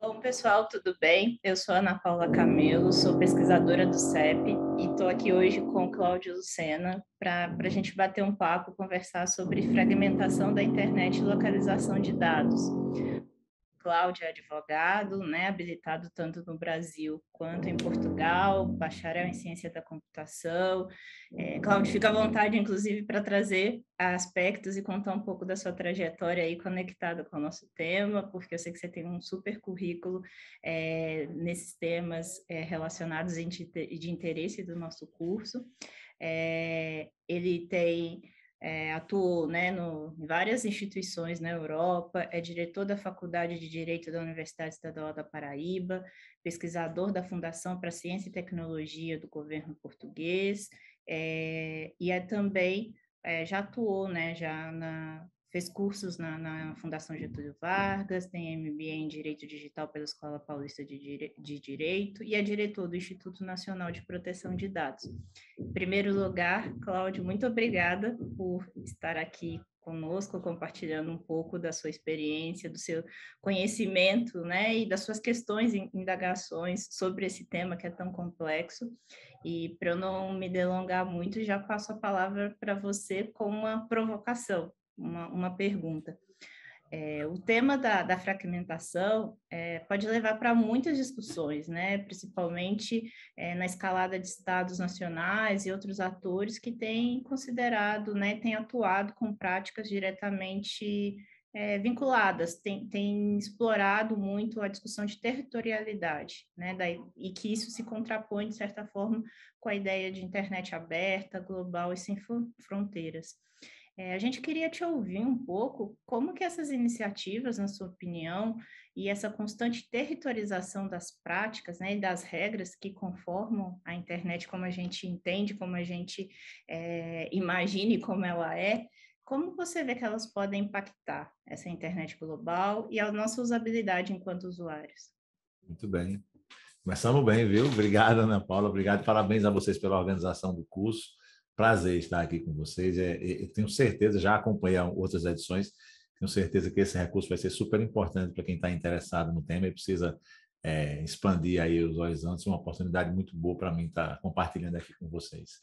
Olá pessoal, tudo bem? Eu sou Ana Paula Camelo, sou pesquisadora do CEP e estou aqui hoje com o Cláudio Lucena para a gente bater um papo, conversar sobre fragmentação da internet e localização de dados. Cláudia é advogado, né, habilitado tanto no Brasil quanto em Portugal, bacharel em ciência da computação. É, fica à vontade, inclusive, para trazer aspectos e contar um pouco da sua trajetória aí conectada com o nosso tema, porque eu sei que você tem um super currículo é, nesses temas é, relacionados de interesse do nosso curso. É, ele tem é, atuou né, no, em várias instituições na Europa, é diretor da Faculdade de Direito da Universidade Estadual da Paraíba, pesquisador da Fundação para Ciência e Tecnologia do governo português, é, e é também é, já atuou né, já na, fez cursos na, na, Fundação Getúlio Vargas, tem MBA em Direito Digital pela Escola Paulista de, Dire... de, Direito e é diretor do Instituto Nacional de Proteção de Dados. Em primeiro lugar, Cláudio, muito obrigada por estar aqui conosco, compartilhando um pouco da sua experiência, do seu conhecimento, né, e das suas questões e indagações sobre esse tema que é tão complexo. E para eu não me delongar muito, já passo a palavra para você com uma provocação uma, uma pergunta. É, o tema da, da fragmentação é, pode levar para muitas discussões, né? principalmente é, na escalada de estados nacionais e outros atores que têm considerado, né, têm atuado com práticas diretamente é, vinculadas, têm, têm explorado muito a discussão de territorialidade, né? e que isso se contrapõe, de certa forma, com a ideia de internet aberta, global e sem fronteiras. É, a gente queria te ouvir um pouco como que essas iniciativas, na sua opinião, e essa constante territorialização das práticas né, e das regras que conformam a internet como a gente entende, como a gente é, imagine como ela é, como você vê que elas podem impactar essa internet global e a nossa usabilidade enquanto usuários? Muito bem. Começamos bem, viu? Obrigado, Ana Paula. Obrigado. Parabéns a vocês pela organização do curso prazer estar aqui com vocês. É, é, eu tenho certeza, já acompanhei outras edições, tenho certeza que esse recurso vai ser super importante para quem está interessado no tema e precisa é, expandir aí os horizontes. Uma oportunidade muito boa para mim estar compartilhando aqui com vocês.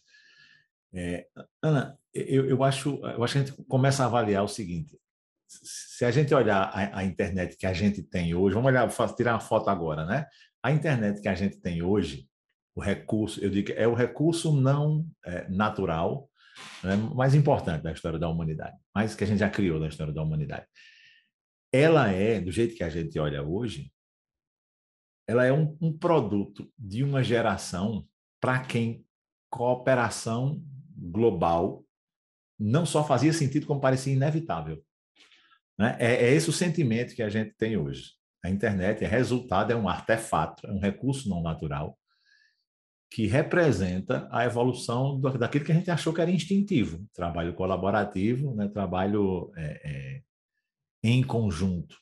É, Ana, eu, eu, acho, eu acho que a gente começa a avaliar o seguinte: se a gente olhar a, a internet que a gente tem hoje, vamos olhar, tirar uma foto agora, né? A internet que a gente tem hoje, o recurso, eu digo que é o recurso não é, natural, né, mais importante da história da humanidade, mais que a gente já criou na história da humanidade. Ela é, do jeito que a gente olha hoje, ela é um, um produto de uma geração para quem cooperação global não só fazia sentido, como parecia inevitável. Né? É, é esse o sentimento que a gente tem hoje. A internet é resultado, é um artefato, é um recurso não natural que representa a evolução do, daquilo que a gente achou que era instintivo, trabalho colaborativo, né, trabalho é, é, em conjunto.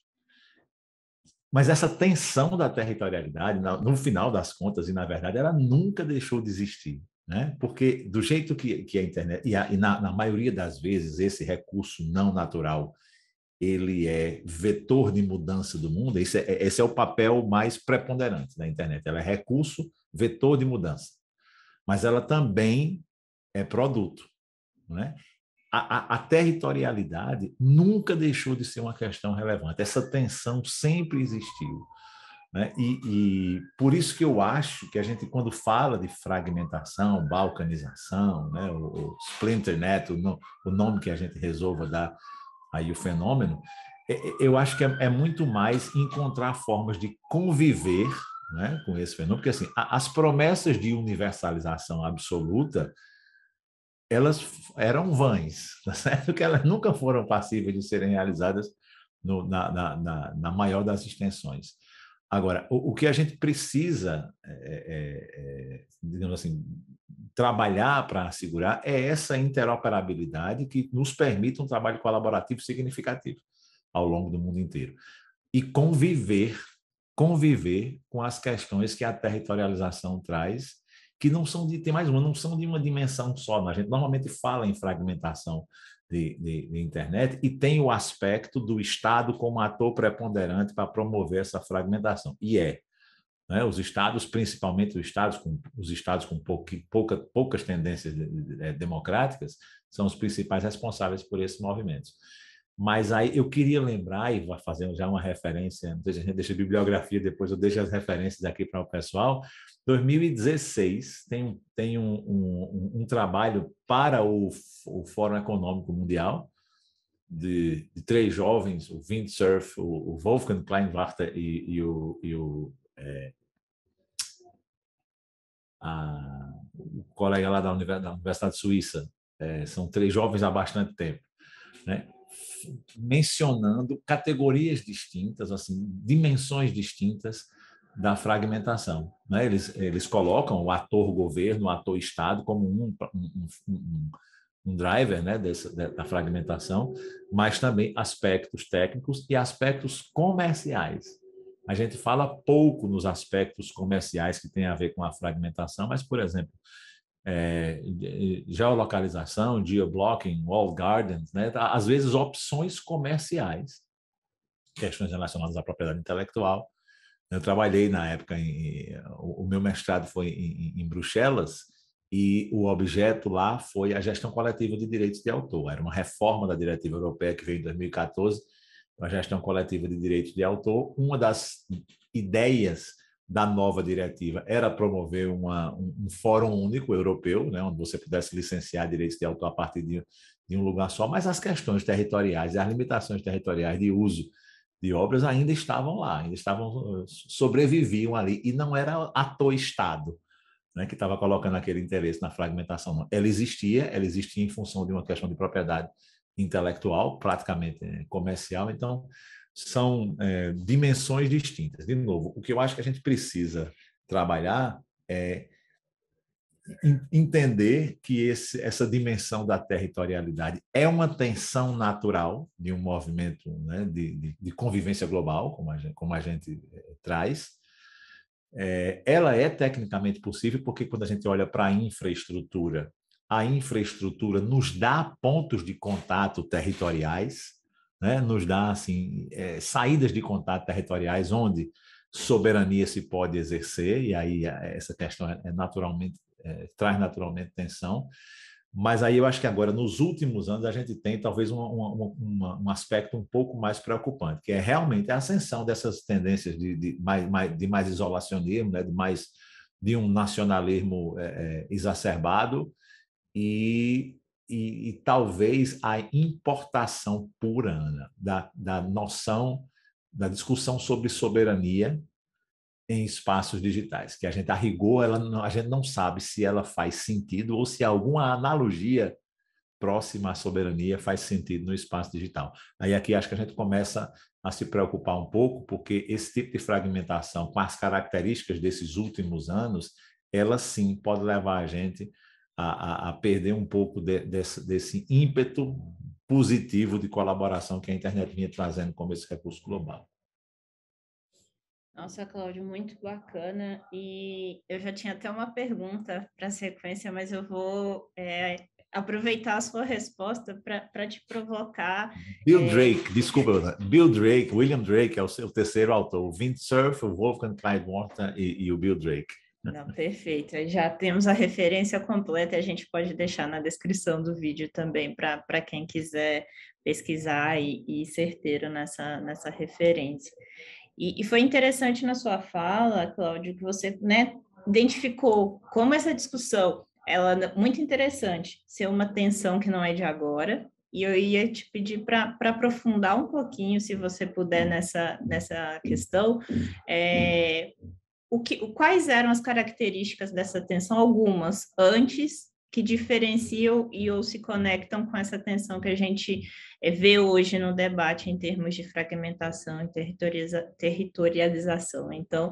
Mas essa tensão da territorialidade, no final das contas, e na verdade, ela nunca deixou de existir. Né? Porque, do jeito que, que a internet, e, a, e na, na maioria das vezes, esse recurso não natural ele é vetor de mudança do mundo. Esse é, esse é o papel mais preponderante da internet. Ela é recurso vetor de mudança. Mas ela também é produto. Né? A, a, a territorialidade nunca deixou de ser uma questão relevante. Essa tensão sempre existiu. Né? E, e, por isso que eu acho que a gente, quando fala de fragmentação, balcanização, né? o, o splinter net, o, o, nome que a gente resolva dar aí o fenômeno, é, é, eu acho que é, é muito mais encontrar formas de conviver né, com esse fenômeno, porque assim, as promessas de universalização absoluta elas eram vãs, tá certo? Que elas nunca foram passíveis de serem realizadas no, na, na, na, na, maior das extensões. Agora, o, o que a gente precisa, é, é, é, é digamos assim, trabalhar para assegurar é essa interoperabilidade que nos permite um trabalho colaborativo significativo ao longo do mundo inteiro e conviver conviver com as questões que a territorialização traz, que não são de, tem mais uma, não são de uma dimensão só. Né? A gente normalmente fala em fragmentação de, de, de internet e tem o aspecto do Estado como ator preponderante para promover essa fragmentação. E é. Né? Os estados, principalmente os estados com, os estados com pouca, pouca, poucas tendências eh, eh, democráticas, são os principais responsáveis por esses movimentos. Mas aí eu queria lembrar, e fazendo já uma referência, não sei se a gente deixa a bibliografia, depois eu deixo as referências aqui para o pessoal. 2016 tem, tem um, um, um trabalho para o, o, Fórum Econômico Mundial, de, de, três jovens, o Windsurf, o, o Wolfgang Kleinwarter e, e o, e o, é, a, o colega lá da Universidade, da Universidade Suíça. É, são três jovens há bastante tempo. Né? mencionando categorias distintas, assim, dimensões distintas da fragmentação. Né? Eles, eles colocam o ator governo, o ator Estado como um, um, um, um driver né? Dessa, da fragmentação, mas também aspectos técnicos e aspectos comerciais. A gente fala pouco nos aspectos comerciais que têm a ver com a fragmentação, mas, por exemplo, é, geolocalização, geoblocking, walled gardens, né? Tá, às vezes opções comerciais, questões relacionadas à propriedade intelectual. Eu trabalhei na época, em, o meu mestrado foi em, em Bruxelas, e o objeto lá foi a gestão coletiva de direitos de autor. Era uma reforma da diretiva europeia que veio em 2014, a gestão coletiva de direitos de autor. Uma das ideias da nova diretiva era promover uma, um, um, fórum único europeu, né, onde você pudesse licenciar direitos de autor a partir de, de, um lugar só, mas as questões territoriais, e as limitações territoriais de uso de obras ainda estavam lá, ainda estavam uh, sobreviviam ali e não era à toa Estado, né, que estava colocando aquele interesse na fragmentação. Ela existia, ela existia em função de uma questão de propriedade intelectual, praticamente eh, comercial. Então são é, dimensões distintas. De novo, o que eu acho que a gente precisa trabalhar é entender que esse, essa dimensão da territorialidade é uma tensão natural de um movimento né, de, de, de, convivência global, como a gente, como a gente é, traz. É, ela é tecnicamente possível porque quando a gente olha para a infraestrutura, a infraestrutura nos dá pontos de contato territoriais né, nos dá assim é, saídas de contato territoriais onde soberania se pode exercer e aí é, essa questão é, é naturalmente é, traz naturalmente tensão mas aí eu acho que agora, nos últimos anos, a gente tem talvez uma, uma, uma, um aspecto um pouco mais preocupante, que é realmente a ascensão dessas tendências de, de, mais, mais, de mais, isolacionismo, né? de mais de um nacionalismo é, é, exacerbado e e, e talvez a importação purana da, da noção, da discussão sobre soberania em espaços digitais, que a gente, a rigor, ela não, a gente não sabe se ela faz sentido ou se alguma analogia próxima à soberania faz sentido no espaço digital. Aí aqui acho que a gente começa a se preocupar um pouco, porque esse tipo de fragmentação, com as características desses últimos anos, ela sim pode levar a gente a, a, a perder um pouco de, desse, desse ímpeto positivo de colaboração que a internet vinha trazendo como esse recurso global. Nossa, Cláudio, muito bacana. E eu já tinha até uma pergunta para a sequência, mas eu vou é, aproveitar a sua resposta para te provocar. Bill é... Drake, desculpa, Bill Drake, William Drake é o seu terceiro autor, o Vint Cerf, o Wolfgang Kleidwarter e, e o Bill Drake. Não, perfeito. Já temos a referência completa e a gente pode deixar na descrição do vídeo também para quem quiser pesquisar e, e certeiro nessa, nessa referência. E, e foi interessante na sua fala, Cláudio, que você né, identificou como essa discussão, ela muito interessante, ser uma tensão que não é de agora, e eu ia te pedir para aprofundar um pouquinho, se você puder, nessa, nessa questão, é, o que, quais eram as características dessa tensão? Algumas antes que diferenciam e ou se conectam com essa tensão que a gente eh, vê hoje no debate em termos de fragmentação e territorialização. Então,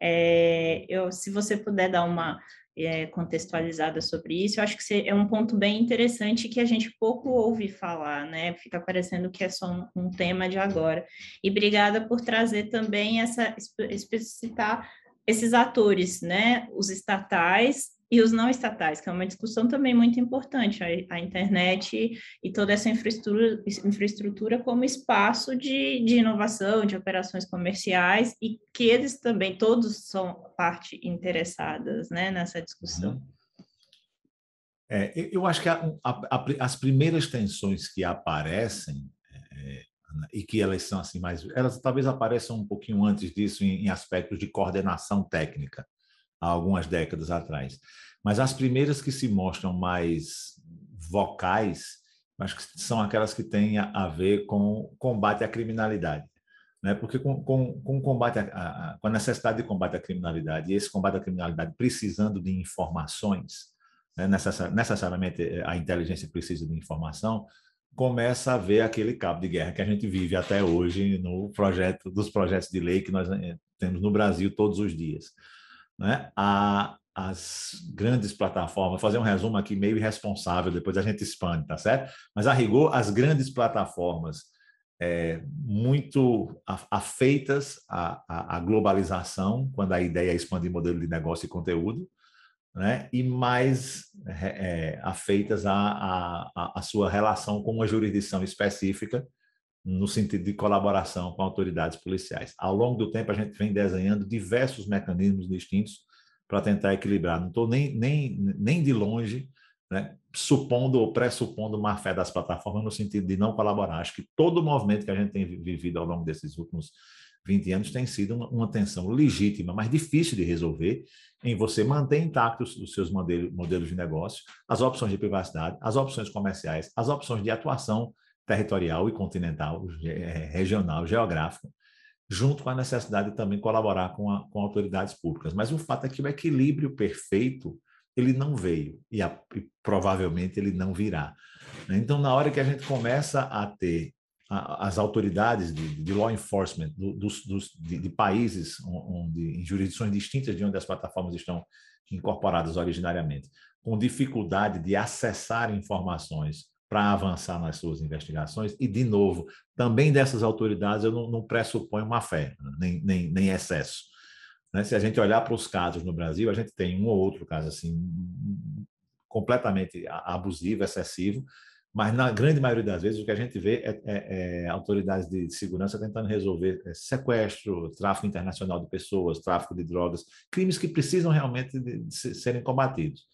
é, eu, se você puder dar uma é, contextualizada sobre isso, eu acho que é um ponto bem interessante que a gente pouco ouve falar, né? Fica parecendo que é só um, um tema de agora. E obrigada por trazer também essa, explicitar esses atores, né, os estatais e os não estatais, que é uma discussão também muito importante, a, a internet e toda essa infraestrutura, infraestrutura como espaço de, de inovação, de operações comerciais, e que eles também, todos são parte interessadas né, nessa discussão. Uhum. É, eu acho que a, a, as primeiras tensões que aparecem é, é, e que elas são assim mais elas talvez apareçam um pouquinho antes disso em, em aspectos de coordenação técnica há algumas décadas atrás mas as primeiras que se mostram mais vocais acho que são aquelas que têm a, a ver com combate à criminalidade né porque com, com, com combate a, a, com a necessidade de combate à criminalidade e esse combate à criminalidade precisando de informações né? Necessar, necessariamente eh, a inteligência precisa de informação começa a ver aquele cabo de guerra que a gente vive até hoje no projeto dos projetos de lei que nós eh, temos no Brasil todos os dias. Né? A, as grandes plataformas, fazer um resumo aqui meio irresponsável, depois a gente expande, tá certo? Mas a rigor, as grandes plataformas é, muito afeitas à, à, à globalização, quando a ideia é expandir modelo de negócio e conteúdo, né, e mais é, é afeitas à, à, à sua relação com uma jurisdição específica, no sentido de colaboração com autoridades policiais. Ao longo do tempo, a gente vem desenhando diversos mecanismos distintos para tentar equilibrar. Não estou nem, nem, nem de longe né, supondo ou pressupondo má fé das plataformas no sentido de não colaborar. Acho que todo o movimento que a gente tem vivido ao longo desses últimos 20 anos tem sido uma, uma tensão legítima, mas difícil de resolver, em você manter intactos os seus modelos de negócio, as opções de privacidade, as opções comerciais, as opções de atuação territorial e continental, é, regional, geográfica, junto com a necessidade de também colaborar com, a, com autoridades públicas. Mas o fato é que o equilíbrio perfeito ele não veio e, a, e provavelmente ele não virá. Né? Então, na hora que a gente começa a ter as autoridades de, de law enforcement dos, dos, de, de, países onde, em jurisdições distintas de onde as plataformas estão incorporadas originariamente, com dificuldade de acessar informações para avançar nas suas investigações. E, de novo, também dessas autoridades eu não, não pressuponho má fé, né? nem, nem, nem excesso. Né? Se a gente olhar para os casos no Brasil, a gente tem um ou outro caso assim completamente abusivo, excessivo, mas, na grande maioria das vezes, o que a gente vê é, é, é autoridades de segurança tentando resolver é, sequestro, tráfico internacional de pessoas, tráfico de drogas, crimes que precisam realmente de, de serem combatidos.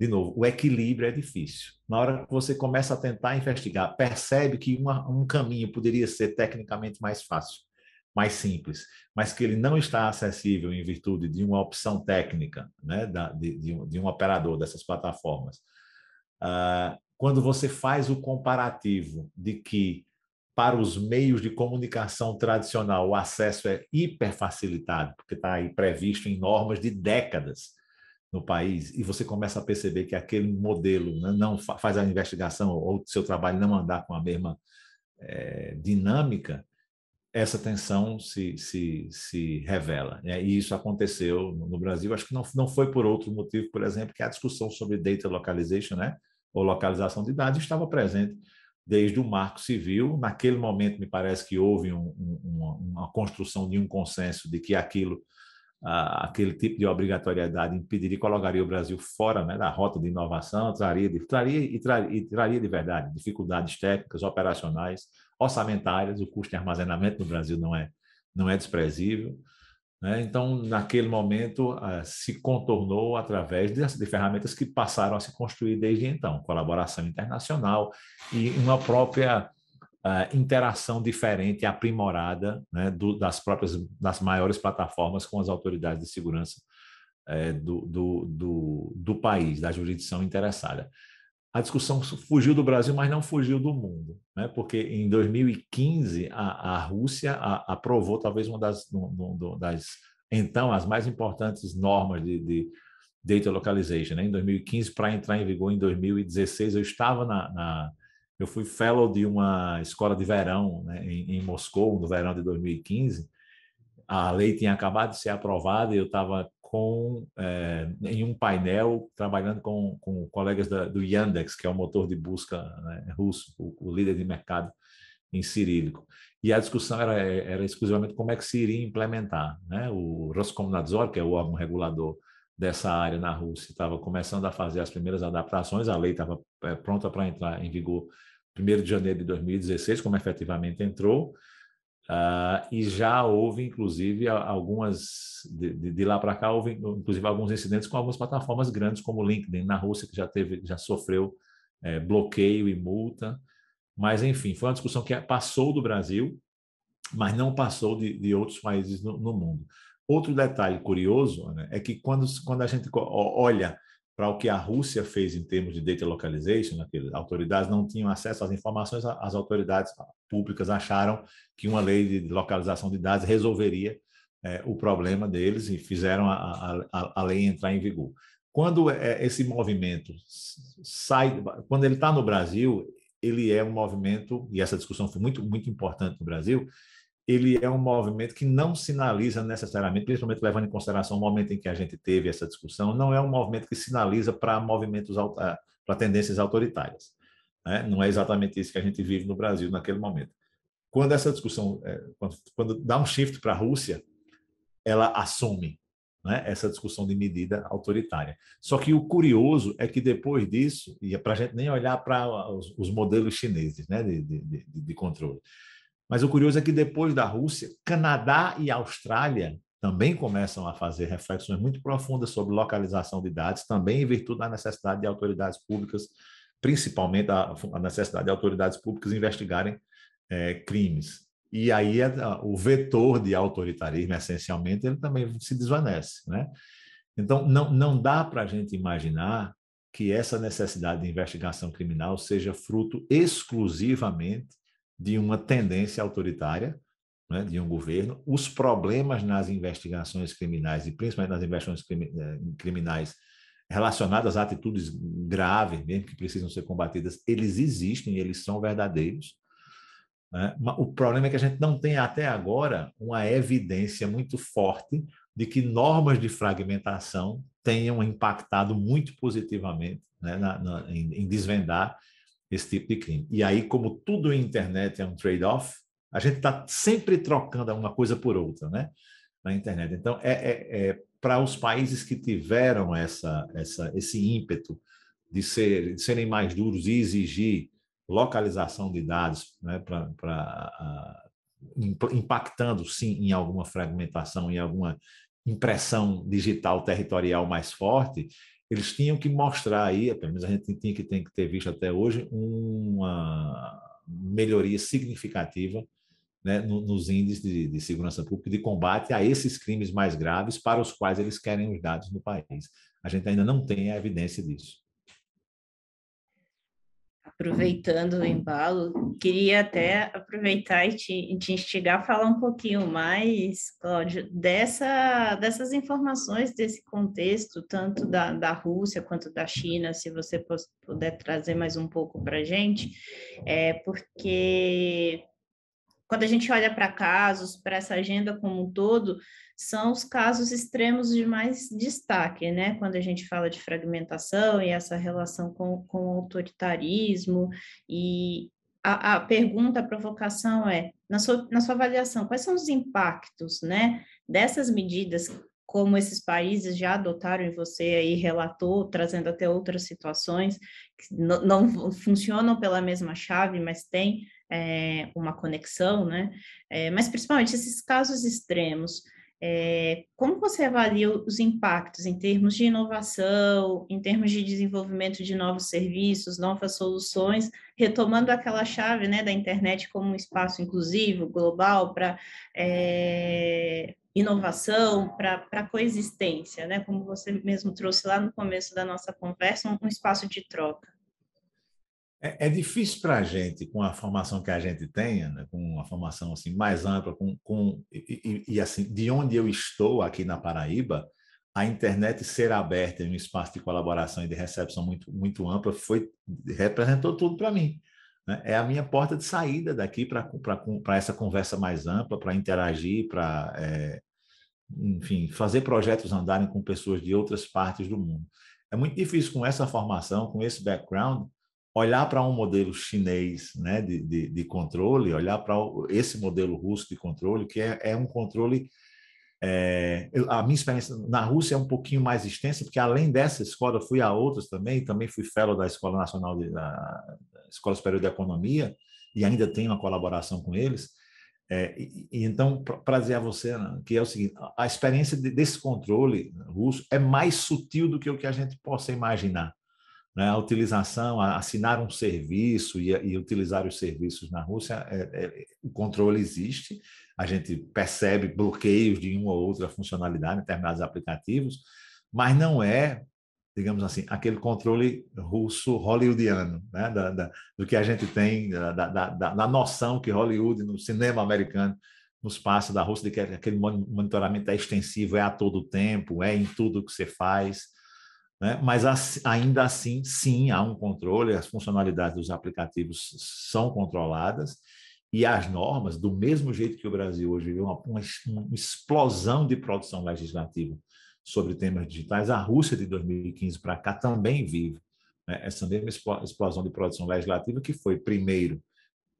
De novo, o equilíbrio é difícil. Na hora que você começa a tentar investigar, percebe que uma, um caminho poderia ser tecnicamente mais fácil, mais simples, mas que ele não está acessível em virtude de uma opção técnica né, da, de, de, um, de um operador dessas plataformas. Uh, quando você faz o comparativo de que para os meios de comunicação tradicional o acesso é hiperfacilitado, porque está aí previsto em normas de décadas no país, e você começa a perceber que aquele modelo né, não faz a investigação ou o seu trabalho não andar com a mesma é, dinâmica, essa tensão se, se, se revela. Né? E isso aconteceu no Brasil, acho que não, não foi por outro motivo, por exemplo, que é a discussão sobre data localization, né? ou localização de dados estava presente desde o marco civil. Naquele momento, me parece que houve um, um, uma, construção de um consenso de que aquilo, aquele tipo de obrigatoriedade impediria, colocaria o Brasil fora né, da rota de inovação, traria, de, traria, e, traria, e traria de verdade dificuldades técnicas, operacionais, orçamentárias, o custo de armazenamento no Brasil não é, não é desprezível. Né? Então, naquele momento, ah, se contornou através de, ferramentas que passaram a se construir desde então, colaboração internacional e uma própria ah, interação diferente, aprimorada né, das próprias, das maiores plataformas com as autoridades de segurança eh, do, do, do, do país, da jurisdição interessada a discussão fugiu do Brasil, mas não fugiu do mundo, né? porque em 2015 a, a Rússia a, aprovou talvez uma das, das, então as mais importantes normas de, de data localization. Né? Em 2015 para entrar em vigor em 2016 eu estava na, na, eu fui fellow de uma escola de verão né? em, em Moscou no verão de 2015. A lei tinha acabado de ser aprovada e eu estava com é, em um painel trabalhando com, com colegas da, do Yandex, que é o motor de busca né, russo, o, o, líder de mercado em cirílico. E a discussão era, era exclusivamente como é que se iria implementar. Né? O Roskomnadzor, que é o órgão regulador dessa área na Rússia, estava começando a fazer as primeiras adaptações, a lei estava é, pronta para entrar em vigor 1 de janeiro de 2016, como efetivamente entrou, Uh, e já houve, inclusive, algumas, de, de, lá para cá, houve, inclusive, alguns incidentes com algumas plataformas grandes, como o LinkedIn, na Rússia, que já, teve, já sofreu é, bloqueio e multa. Mas, enfim, foi uma discussão que passou do Brasil, mas não passou de, de outros países no, no, mundo. Outro detalhe curioso né, é que quando, quando a gente olha para o que a Rússia fez em termos de data localization, as né, autoridades não tinham acesso às informações, as autoridades públicas acharam que uma lei de localização de dados resolveria é, o problema deles e fizeram a, a, a lei entrar em vigor. Quando é, é esse movimento sai, quando ele está no Brasil, ele é um movimento e essa discussão foi muito muito importante no Brasil ele é um movimento que não sinaliza necessariamente, principalmente levando em consideração o momento em que a gente teve essa discussão, não é um movimento que sinaliza para movimentos eh, para tendências autoritárias. Né? Não é exatamente isso que a gente vive no Brasil naquele momento. Quando essa discussão, eh, quando, quando dá um shift para a Rússia, ela assume né? essa discussão de medida autoritária. Só que o curioso é que depois disso, e é para a gente nem olhar para os, os modelos chineses né? de, de, de, de controle, mas o curioso é que depois da Rússia, Canadá e Austrália também começam a fazer reflexões muito profundas sobre localização de dados, também em virtude da necessidade de autoridades públicas, principalmente a, necessidade de autoridades públicas investigarem é, crimes. E aí é, o vetor de autoritarismo, essencialmente, ele também se desvanece. Né? Então, não, não dá para a gente imaginar que essa necessidade de investigação criminal seja fruto exclusivamente de uma tendência autoritária, né, de um governo, os problemas nas investigações criminais, e principalmente nas investigações eh, criminais relacionadas a atitudes graves, mesmo que precisam ser combatidas, eles existem, eles são verdadeiros. Né? O problema é que a gente não tem até agora uma evidência muito forte de que normas de fragmentação tenham impactado muito positivamente né, na, na, em, em desvendar esse tipo de crime. E aí, como tudo na internet é um trade-off, a gente está sempre trocando uma coisa por outra, né? Na internet. Então, é, é, é para os países que tiveram essa, essa, esse ímpeto de, ser, de serem mais duros e exigir localização de dados né, para impactando sim em alguma fragmentação, em alguma impressão digital territorial mais forte, eles tinham que mostrar aí, pelo menos a gente tinha que, tem que ter visto até hoje, uma melhoria significativa né, nos índices de, de, segurança pública de combate a esses crimes mais graves para os quais eles querem os dados no país. A gente ainda não tem a evidência disso aproveitando o embalo, queria até aproveitar e te, te instigar a falar um pouquinho mais, Cláudio, dessa, dessas informações, desse contexto, tanto da, da Rússia quanto da China, se você puder trazer mais um pouco para a gente, é, porque quando a gente olha para casos, para essa agenda como um todo, são os casos extremos de mais destaque, né? Quando a gente fala de fragmentação e essa relação com, com o autoritarismo e a, a, pergunta, a provocação é, na sua, na sua avaliação, quais são os impactos, né, dessas medidas como esses países já adotaram e você aí relatou, trazendo até outras situações que não, não funcionam pela mesma chave, mas tem é, eh, uma conexão, né? É, mas principalmente esses casos extremos, é, como você avalia os impactos em termos de inovação, em termos de desenvolvimento de novos serviços, novas soluções, retomando aquela chave né, da internet como um espaço inclusivo, global, para é, inovação, para coexistência, né, como você mesmo trouxe lá no começo da nossa conversa, um, um espaço de troca? É, é difícil para a gente, com a formação que a gente tem, né, com uma formação assim mais ampla, com, com e, e, e, assim de onde eu estou aqui na Paraíba, a internet ser aberta em um espaço de colaboração e de recepção muito muito ampla foi representou tudo para mim. Né? É a minha porta de saída daqui para essa conversa mais ampla, para interagir, para é, enfim, fazer projetos andarem com pessoas de outras partes do mundo. É muito difícil com essa formação, com esse background, olhar para um modelo chinês né, de, de, de controle, olhar para esse modelo russo de controle, que é, é um controle. É, a minha experiência na Rússia é um pouquinho mais extensa, porque além dessa escola, fui a outras também, também fui fellow da Escola Nacional, de, da Escola Superior de Economia, e ainda tenho uma colaboração com eles. É, e, e, então, para dizer a você, que é o seguinte: a experiência de, desse controle russo é mais sutil do que o que a gente possa imaginar. Né? A utilização, a assinar um serviço e, e, utilizar os serviços na Rússia, é, é, o controle existe, a gente percebe bloqueios de uma ou outra funcionalidade em determinados aplicativos, mas não é, digamos assim, aquele controle russo hollywoodiano, né? da, da, do que a gente tem, da, da, da noção que Hollywood, no cinema americano, nos passa da Rússia, de que aquele monitoramento é extensivo, é a todo tempo, é em tudo que você faz. Né? Mas ainda assim, sim, há um controle, as funcionalidades dos aplicativos são controladas e as normas, do mesmo jeito que o Brasil hoje vive uma, uma, uma explosão de produção legislativa sobre temas digitais, a Rússia de 2015 para cá também vive né? essa mesma explosão de produção legislativa, que foi, primeiro,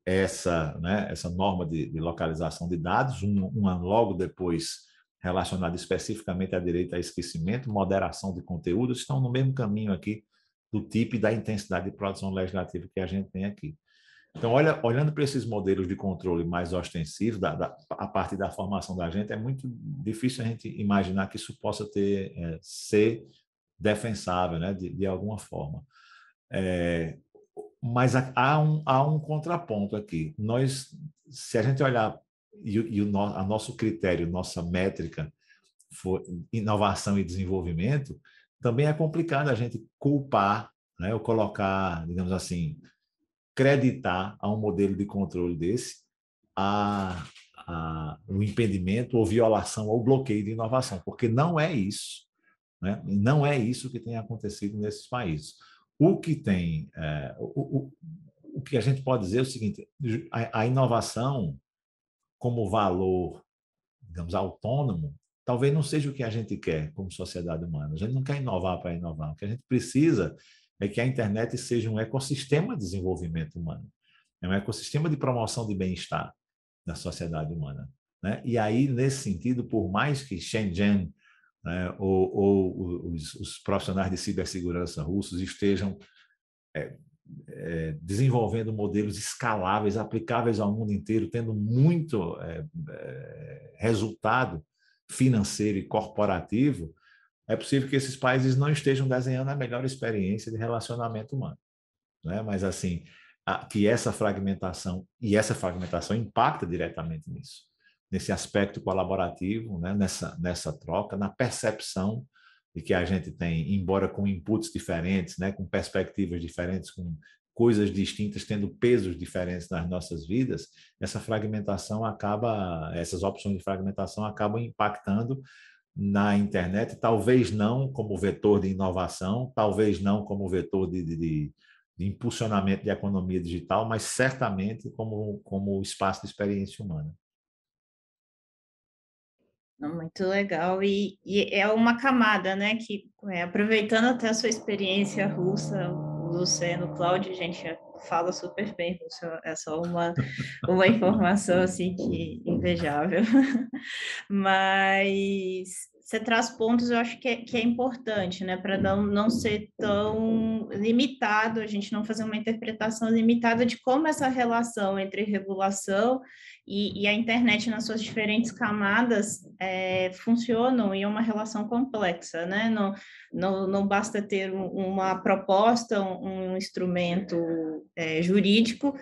essa, né, essa norma de, de, localização de dados, um, um ano logo depois relacionado especificamente à direita a esquecimento, moderação de conteúdo, estão no mesmo caminho aqui do tipo e da intensidade de produção legislativa que a gente tem aqui. Então, olha, olhando para esses modelos de controle mais ostensivos da, da, a partir da formação da gente, é muito difícil a gente imaginar que isso possa ter, é, ser defensável né, de, de alguma forma. É, mas há um, há um contraponto aqui. Nós, se a gente olhar e, e o no, a nosso critério, nossa métrica for inovação e desenvolvimento, também é complicado a gente culpar, né, ou colocar, digamos assim, creditar a um modelo de controle desse a, a um impedimento ou violação ou bloqueio de inovação, porque não é isso, né? não é isso que tem acontecido nesses países. O que tem, é, o, o, o que a gente pode dizer é o seguinte: a, a inovação como valor, digamos, autônomo, talvez não seja o que a gente quer como sociedade humana. A gente não quer inovar para inovar. O que a gente precisa é que a internet seja um ecossistema de desenvolvimento humano, é um ecossistema de promoção de bem-estar da sociedade humana. Né? E aí, nesse sentido, por mais que Shenzhen né, ou, ou os, os, profissionais de cibersegurança russos estejam é, é, desenvolvendo modelos escaláveis, aplicáveis ao mundo inteiro, tendo muito é, é, resultado financeiro e corporativo, é possível que esses países não estejam desenhando a melhor experiência de relacionamento humano. Né? Mas, assim, a, que essa fragmentação, e essa fragmentação impacta diretamente nisso, nesse aspecto colaborativo, né? nessa, nessa troca, na percepção e que a gente tem, embora com inputs diferentes, né, com perspectivas diferentes, com coisas distintas, tendo pesos diferentes nas nossas vidas, essa fragmentação acaba, essas opções de fragmentação acabam impactando na internet, talvez não como vetor de inovação, talvez não como vetor de, de, de impulsionamento economia digital, mas certamente como, como espaço de experiência humana. É muito legal. E, e, é uma camada, né? Que é, aproveitando até a sua experiência russa, Luciano, Cláudio, a gente fala super bem russo, é só uma, uma informação assim que invejável. Mas você traz pontos, eu acho que é, que é importante, né? Para não, não ser tão limitado, a gente não fazer uma interpretação limitada de como essa relação entre regulação e, e a internet nas suas diferentes camadas é, funcionam e é uma relação complexa, né? Não, não, não basta ter uma proposta, um, um instrumento é, jurídico,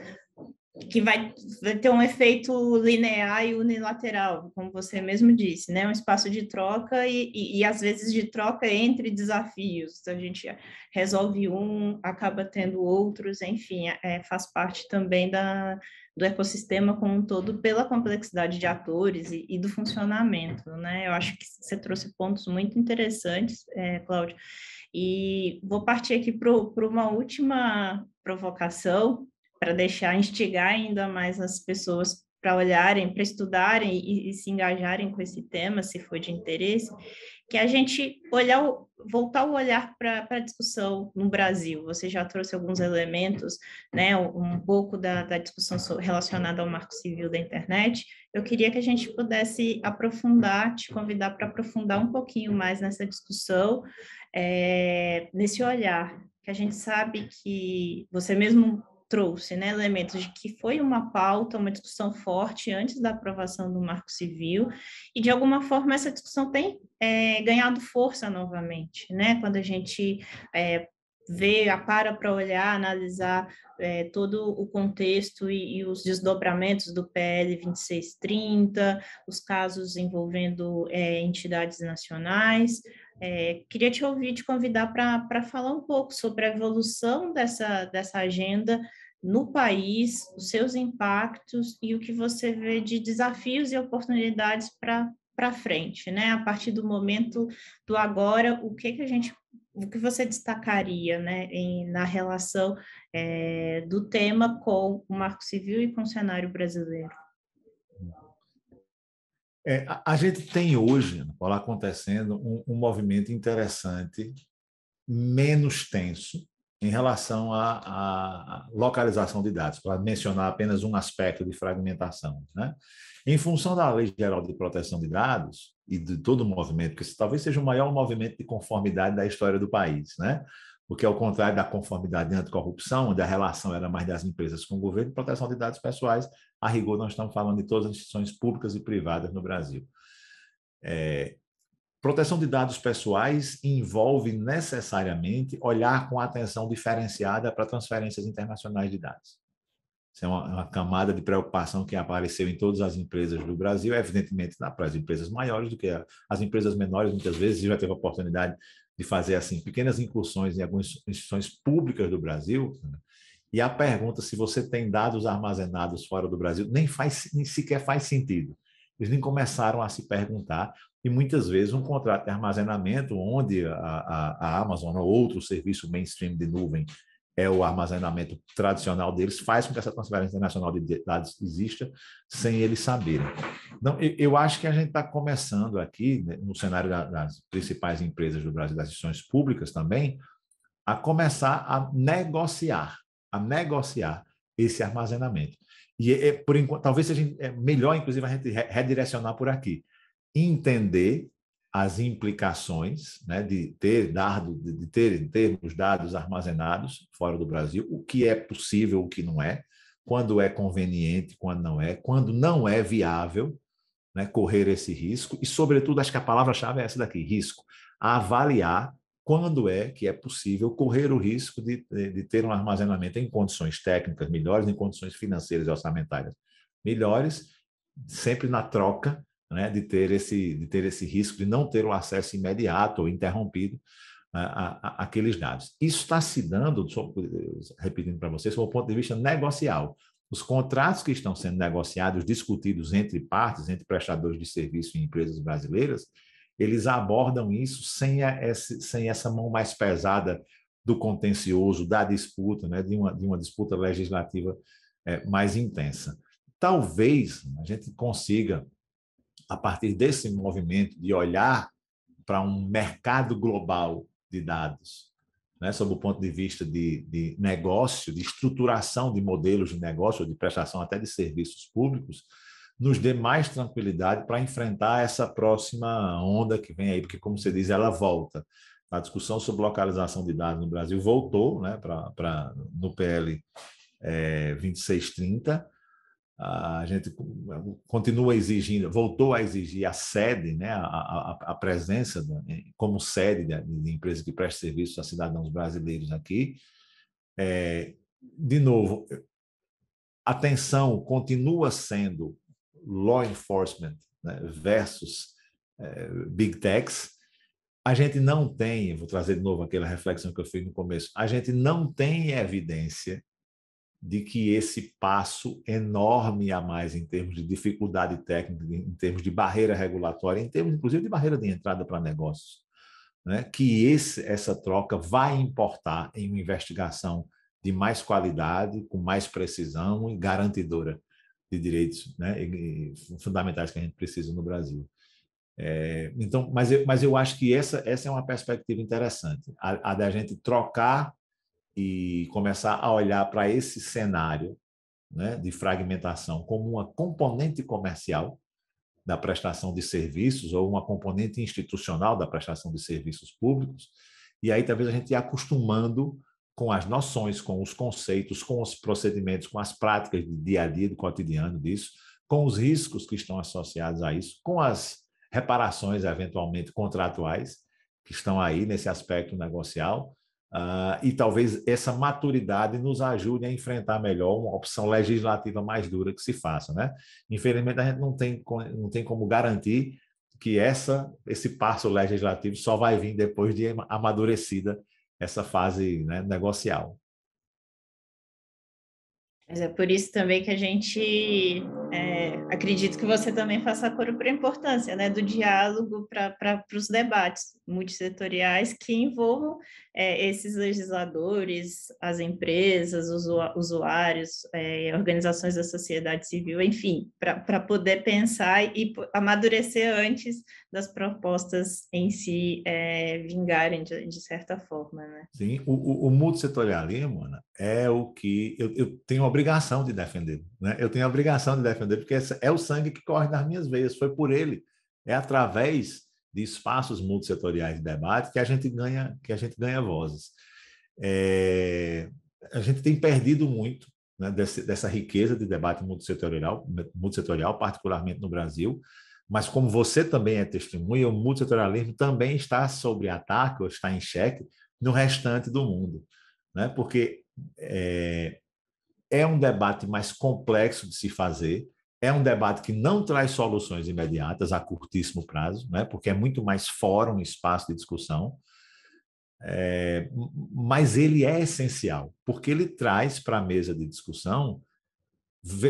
que vai, ter um efeito linear e unilateral, como você mesmo disse, né? Um espaço de troca e, e, e, às vezes de troca entre desafios. A gente resolve um, acaba tendo outros, enfim, é, é faz parte também da, do ecossistema como um todo pela complexidade de atores e, e do funcionamento, né? Eu acho que você trouxe pontos muito interessantes, é, Cláudio. E vou partir aqui para uma última provocação para deixar instigar ainda mais as pessoas para olharem, para estudarem e, e, se engajarem com esse tema, se for de interesse, que a gente olhar, voltar o olhar para a discussão no Brasil. Você já trouxe alguns elementos, né, um pouco da, da discussão relacionada ao marco civil da internet. Eu queria que a gente pudesse aprofundar, te convidar para aprofundar um pouquinho mais nessa discussão, é, nesse olhar, que a gente sabe que você mesmo trouxe né, elementos de que foi uma pauta, uma discussão forte antes da aprovação do Marco Civil, e de alguma forma essa discussão tem é, ganhado força novamente, né? Quando a gente é, vê, para para olhar, analisar é, todo o contexto e, e, os desdobramentos do PL 2630, os casos envolvendo é, entidades nacionais. É, queria te ouvir, te convidar para falar um pouco sobre a evolução dessa, dessa agenda no país, os seus impactos e o que você vê de desafios e oportunidades para frente, né? A partir do momento do agora, o que, que a gente o que você destacaria né, em, na relação é, do tema com o Marco Civil e com o cenário brasileiro? É, a, a, gente tem hoje, Paulo, acontecendo um, um, movimento interessante, menos tenso, em relação à, à localização de dados, para mencionar apenas um aspecto de fragmentação. Né? Em função da Lei Geral de Proteção de Dados e de todo o movimento, que talvez seja o maior movimento de conformidade da história do país, né? porque ao contrário da conformidade dentro da corrupção, onde a relação era mais das empresas com o governo, proteção de dados pessoais, a rigor nós estamos falando de todas as instituições públicas e privadas no Brasil. É, proteção de dados pessoais envolve necessariamente olhar com atenção diferenciada para transferências internacionais de dados. Isso é uma, uma, camada de preocupação que apareceu em todas as empresas do Brasil, evidentemente para as empresas maiores do que as empresas menores, muitas vezes, já teve a oportunidade de fazer assim pequenas incursões em algumas instituições públicas do Brasil. Né? E a pergunta se você tem dados armazenados fora do Brasil nem faz nem sequer faz sentido. Eles nem começaram a se perguntar e muitas vezes um contrato de armazenamento onde a, a, a Amazon ou outro serviço mainstream de nuvem é o armazenamento tradicional deles, faz com que essa transferência internacional de dados exista sem eles saberem. Então, eu acho que a gente está começando aqui, né, no cenário das principais empresas do Brasil, das instituições públicas também, a começar a negociar, a negociar esse armazenamento. E é, é por enquanto, talvez seja é melhor, inclusive, a gente redirecionar por aqui. Entender as implicações né, de ter dado, de ter, termos dados armazenados fora do Brasil, o que é possível, o que não é, quando é conveniente, quando não é, quando não é viável né, correr esse risco, e, sobretudo, acho que a palavra-chave é essa daqui: risco. Avaliar quando é que é possível correr o risco de, de ter um armazenamento em condições técnicas melhores, em condições financeiras e orçamentárias melhores, sempre na troca né, de ter esse de ter esse risco de não ter o acesso imediato ou interrompido né, a, a, aqueles dados. Isso está se dando, só, repetindo para vocês, do ponto de vista negocial. Os contratos que estão sendo negociados, discutidos entre partes, entre prestadores de serviço e empresas brasileiras, eles abordam isso sem, a, esse, sem essa mão mais pesada do contencioso, da disputa, né, de, uma, de uma disputa legislativa é, mais intensa. Talvez a gente consiga a partir desse movimento de olhar para um mercado global de dados, né, sob o ponto de vista de, de negócio, de estruturação de modelos de negócio, de prestação até de serviços públicos, nos dê mais tranquilidade para enfrentar essa próxima onda que vem aí, porque, como você diz, ela volta. A discussão sobre localização de dados no Brasil voltou né, pra, pra, no PL é, 2630, a gente é, continua exigindo, voltou a exigir a sede, né, a, a, a presença como sede de, empresa que presta serviço a cidadãos brasileiros aqui. É, de novo, a tensão continua sendo law enforcement né, versus é, big techs. A gente não tem, vou trazer de novo aquela reflexão que eu fiz no começo, a gente não tem evidência de que esse passo enorme a mais em termos de dificuldade técnica, em termos de barreira regulatória, em termos inclusive de barreira de entrada para negócios, né? que esse, essa troca vai importar em uma investigação de mais qualidade, com mais precisão e garantidora de direitos né? e, e fundamentais que a gente precisa no Brasil. É, então, mas eu, mas eu acho que essa, essa é uma perspectiva interessante, a, a da gente trocar e começar a olhar para esse cenário né, de fragmentação como uma componente comercial da prestação de serviços ou uma componente institucional da prestação de serviços públicos. E aí talvez a gente ir acostumando com as noções, com os conceitos, com os procedimentos, com as práticas de dia a dia, do cotidiano disso, com os riscos que estão associados a isso, com as reparações eventualmente contratuais que estão aí nesse aspecto negocial, Uh, e talvez essa maturidade nos ajude a enfrentar melhor uma opção legislativa mais dura que se faça, né? Infelizmente a gente não tem não tem como garantir que essa esse passo legislativo só vai vir depois de amadurecida essa fase né, negocial. Mas é por isso também que a gente é, acredito que você também faça coro para a importância né, do diálogo para os debates multissetoriais que envolvam é, esses legisladores, as empresas, usuários, é, organizações da sociedade civil, enfim, para poder pensar e amadurecer antes das propostas em si é, vingarem de, de, certa forma. Né? Sim, o, o, o multissetorialismo é o que eu, eu tenho obrigação de defender. Né? Eu tenho obrigação de defender, porque é o sangue que corre nas minhas veias, foi por ele, é através de espaços multissetoriais de debate que a gente ganha, que a gente ganha vozes. É, a gente tem perdido muito né, desse, dessa riqueza de debate multissetorial, multissetorial, particularmente no Brasil, mas como você também é testemunha, o multissetorialismo também está sob ataque ou está em xeque no restante do mundo, né? porque é, é um debate mais complexo de se fazer, é um debate que não traz soluções imediatas a curtíssimo prazo, né? porque é muito mais fórum, espaço de discussão, é, mas ele é essencial, porque ele traz para a mesa de discussão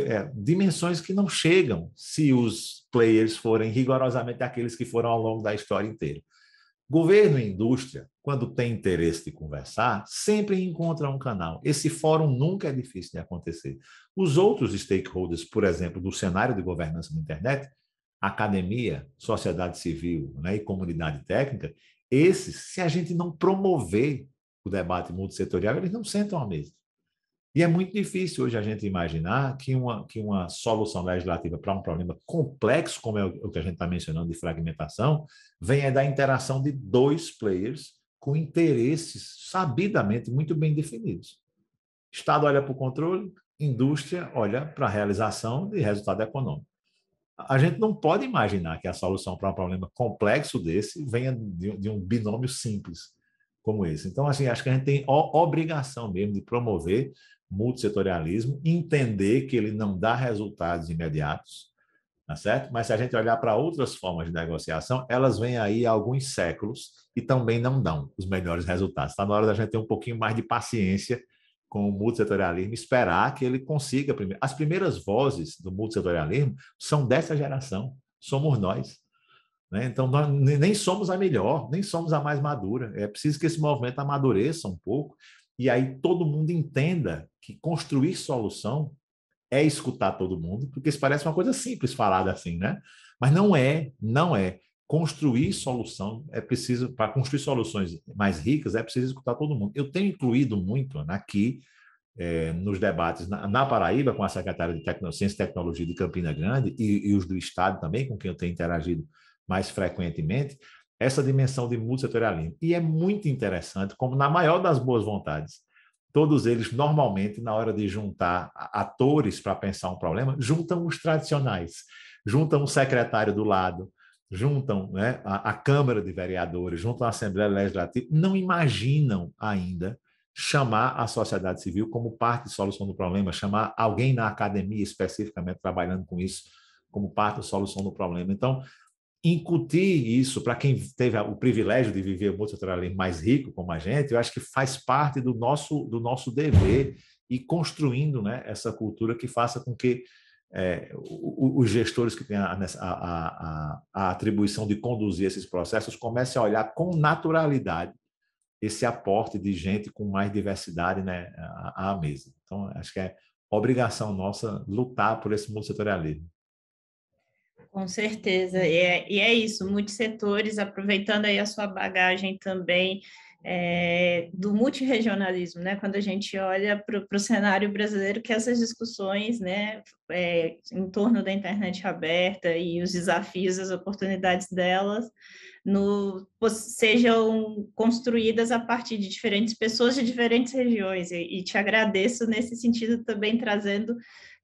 é, dimensões que não chegam se os players forem rigorosamente aqueles que foram ao longo da história inteira. Governo e indústria, quando tem interesse de conversar, sempre encontra um canal. Esse fórum nunca é difícil de acontecer. Os outros stakeholders, por exemplo, do cenário de governança da internet, academia, sociedade civil né, e comunidade técnica, esses, se a gente não promover o debate multissetorial, eles não sentam à mesa. E é muito difícil hoje a gente imaginar que uma, que uma solução legislativa para um problema complexo, como é o que a gente está mencionando de fragmentação, venha da interação de dois players com interesses sabidamente muito bem definidos. Estado olha para o controle, indústria olha para a realização de resultado econômico. A gente não pode imaginar que a solução para um problema complexo desse venha de um binômio simples como esse. Então, assim, acho que a gente tem obrigação mesmo de promover multissetorialismo, entender que ele não dá resultados imediatos, tá certo? Mas se a gente olhar para outras formas de negociação, elas vêm aí há alguns séculos e também não dão os melhores resultados. Está na hora da gente ter um pouquinho mais de paciência com o multissetorialismo, esperar que ele consiga. As primeiras vozes do multissetorialismo são dessa geração, somos nós. Né? Então, nós nem somos a melhor, nem somos a mais madura. É preciso que esse movimento amadureça um pouco e aí todo mundo entenda que construir solução é escutar todo mundo, porque isso parece uma coisa simples falada assim, né? Mas não é, não é. Construir solução é preciso, para construir soluções mais ricas, é preciso escutar todo mundo. Eu tenho incluído muito aqui eh, nos debates na, na, Paraíba com a secretária de Tecno, Ciência e Tecnologia de Campina Grande e, e os do Estado também, com quem eu tenho interagido mais frequentemente, essa dimensão de multissetorialismo. E é muito interessante como, na maior das boas vontades, todos eles, normalmente, na hora de juntar atores para pensar um problema, juntam os tradicionais, juntam o secretário do lado, juntam né, a, a, Câmara de Vereadores, juntam a Assembleia Legislativa, não imaginam ainda chamar a sociedade civil como parte de solução do problema, chamar alguém na academia especificamente trabalhando com isso como parte da solução do problema. Então, incutir isso para quem teve o privilégio de viver o multilateralismo mais rico como a gente, eu acho que faz parte do nosso do nosso dever e construindo né, essa cultura que faça com que é, os gestores que têm a, a, a, a, atribuição de conduzir esses processos comecem a olhar com naturalidade esse aporte de gente com mais diversidade né, à, à mesa. Então, acho que é obrigação nossa lutar por esse multissetorialismo. Com certeza, e é, e é isso, muitos setores, aproveitando aí a sua bagagem também, é, do multiregionalismo, né? Quando a gente olha para o cenário brasileiro, que essas discussões, né, é, em torno da internet aberta e os desafios, as oportunidades delas, no, sejam construídas a partir de diferentes pessoas de diferentes regiões. E, e te agradeço nesse sentido também trazendo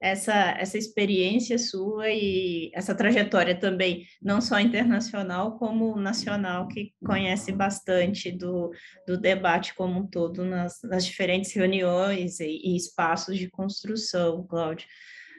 essa, essa experiência sua e essa trajetória também, não só internacional, como nacional, que conhece bastante do, do debate como um todo nas, nas diferentes reuniões e, e espaços de construção, Cláudio.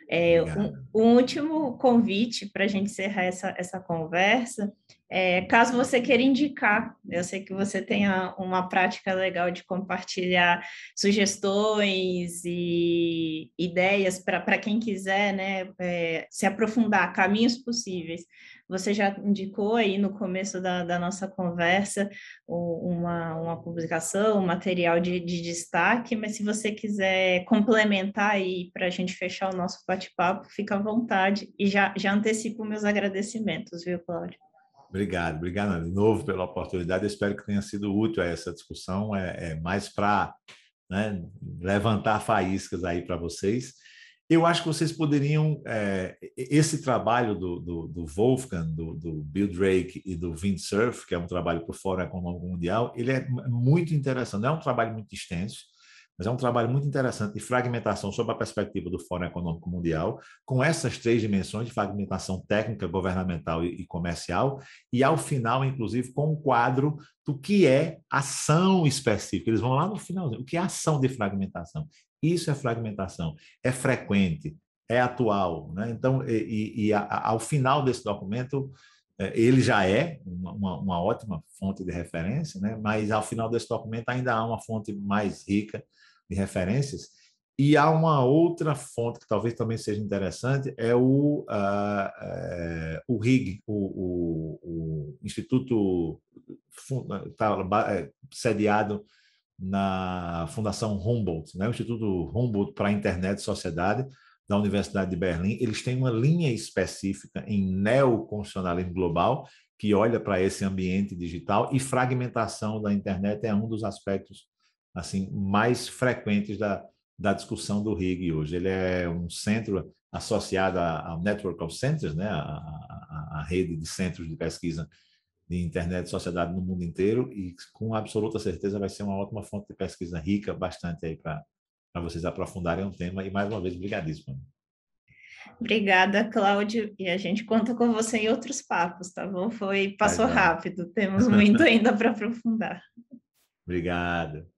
É, um, um, último convite para a gente encerrar essa, essa conversa é, caso você queira indicar, eu sei que você tenha uma prática legal de compartilhar sugestões e ideias para quem quiser né, é, se aprofundar, caminhos possíveis. Você já indicou aí no começo da, da nossa conversa uma, uma publicação, um material de, de destaque, mas se você quiser complementar aí para a gente fechar o nosso bate-papo, fica à vontade e já, já antecipo meus agradecimentos, viu, Cláudio? Obrigado, obrigado de novo pela oportunidade. espero que tenha sido útil essa discussão. É, é mais para né, levantar faíscas aí para vocês. Eu acho que vocês poderiam. É, esse trabalho do, do, do Wolfgang, do, do, Bill Drake e do Windsurf, que é um trabalho para o Fórum Econômico Mundial, ele é muito interessante. Não é um trabalho muito extenso, mas é um trabalho muito interessante de fragmentação sob a perspectiva do Fórum Econômico Mundial, com essas três dimensões de fragmentação técnica, governamental e, comercial, e ao final, inclusive, com um quadro do que é ação específica. Eles vão lá no finalzinho, o que é ação de fragmentação? Isso é fragmentação, é frequente, é atual. Né? Então, e, e, e ao final desse documento, é, ele já é uma, uma, ótima fonte de referência, né? mas ao final desse documento ainda há uma fonte mais rica de referências. E há uma outra fonte que talvez também seja interessante, é o, uh, é, o RIG, o, o, o Instituto tá, eh, sediado na Fundação Humboldt, né? o Instituto Humboldt para a Internet e Sociedade, da Universidade de Berlim, eles têm uma linha específica em neoconstitucionalismo global, que olha para esse ambiente digital e fragmentação da internet é um dos aspectos assim mais frequentes da, da discussão do RIG hoje. Ele é um centro associado ao Network of Centers, né, a, a, a rede de centros de pesquisa de internet e sociedade no mundo inteiro e com absoluta certeza vai ser uma ótima fonte de pesquisa rica, bastante aí para para vocês aprofundarem um tema. E mais uma vez, brigadíssimo. Né? Obrigada, Cláudio. E a gente conta com você em outros papos, tá bom? Foi tá passou Vai, rápido. Temos muito ainda para aprofundar. Obrigado.